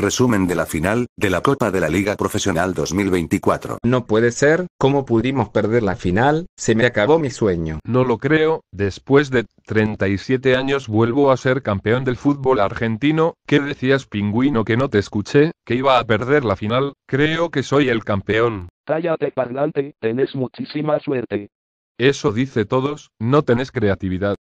Resumen de la final, de la Copa de la Liga Profesional 2024. No puede ser, ¿cómo pudimos perder la final? Se me acabó mi sueño. No lo creo, después de 37 años vuelvo a ser campeón del fútbol argentino, ¿qué decías pingüino que no te escuché, que iba a perder la final? Creo que soy el campeón. Cállate parlante, tenés muchísima suerte. Eso dice todos, no tenés creatividad.